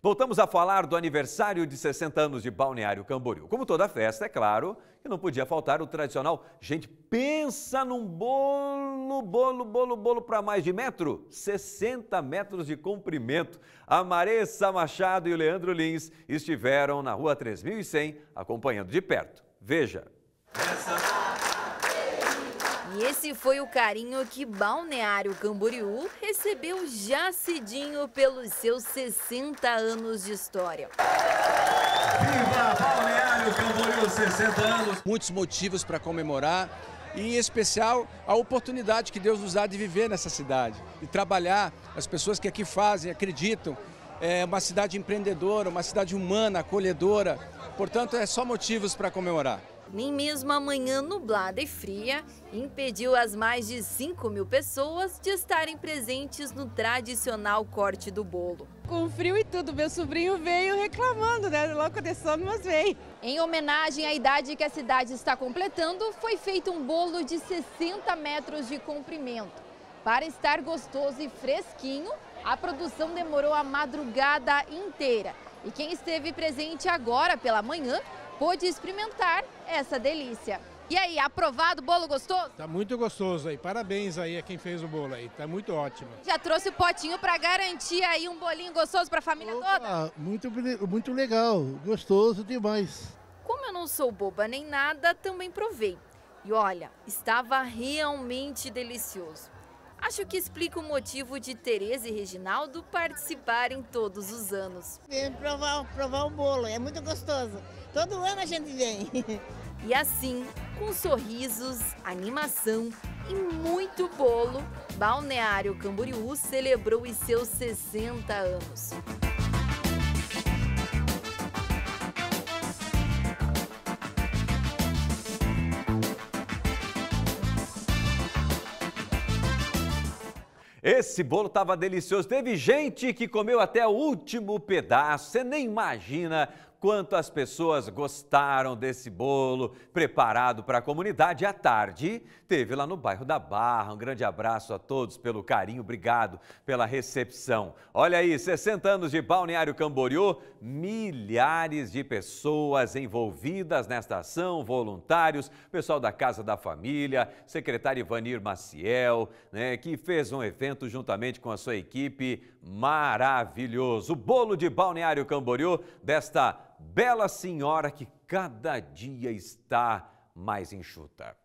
Voltamos a falar do aniversário de 60 anos de Balneário Camboriú. Como toda festa, é claro que não podia faltar o tradicional. Gente, pensa num bolo, bolo, bolo, bolo para mais de metro, 60 metros de comprimento. A Maressa Machado e o Leandro Lins estiveram na Rua 3100 acompanhando de perto. Veja. Essa esse foi o carinho que Balneário Camboriú recebeu já cedinho pelos seus 60 anos de história. Viva Balneário Camboriú, 60 anos! Muitos motivos para comemorar e, em especial, a oportunidade que Deus nos dá de viver nessa cidade, de trabalhar, as pessoas que aqui fazem, acreditam. É uma cidade empreendedora, uma cidade humana, acolhedora. Portanto, é só motivos para comemorar. Nem mesmo a manhã nublada e fria impediu as mais de 5 mil pessoas de estarem presentes no tradicional corte do bolo. Com frio e tudo, meu sobrinho veio reclamando, né? Logo de sono, mas veio. Em homenagem à idade que a cidade está completando, foi feito um bolo de 60 metros de comprimento. Para estar gostoso e fresquinho, a produção demorou a madrugada inteira. E quem esteve presente agora pela manhã pôde experimentar essa delícia. E aí, aprovado o bolo gostoso? Tá muito gostoso aí. Parabéns aí a quem fez o bolo aí. Tá muito ótimo. Já trouxe o potinho para garantir aí um bolinho gostoso para a família Opa, toda? Muito, muito legal, gostoso demais. Como eu não sou boba nem nada, também provei. E olha, estava realmente delicioso. Acho que explica o motivo de Tereza e Reginaldo participarem todos os anos. Vem provar, provar o bolo, é muito gostoso. Todo ano a gente vem. E assim, com sorrisos, animação e muito bolo, Balneário Camboriú celebrou os seus 60 anos. Esse bolo estava delicioso. Teve gente que comeu até o último pedaço. Você nem imagina quantas pessoas gostaram desse bolo preparado para a comunidade. À tarde, teve lá no bairro da Barra. Um grande abraço a todos pelo carinho, obrigado pela recepção. Olha aí, 60 anos de Balneário Camboriú, milhares de pessoas envolvidas nesta ação, voluntários, pessoal da Casa da Família, secretário Ivanir Maciel, né, que fez um evento juntamente com a sua equipe maravilhoso. O bolo de Balneário Camboriú desta bela senhora que cada dia está mais enxuta.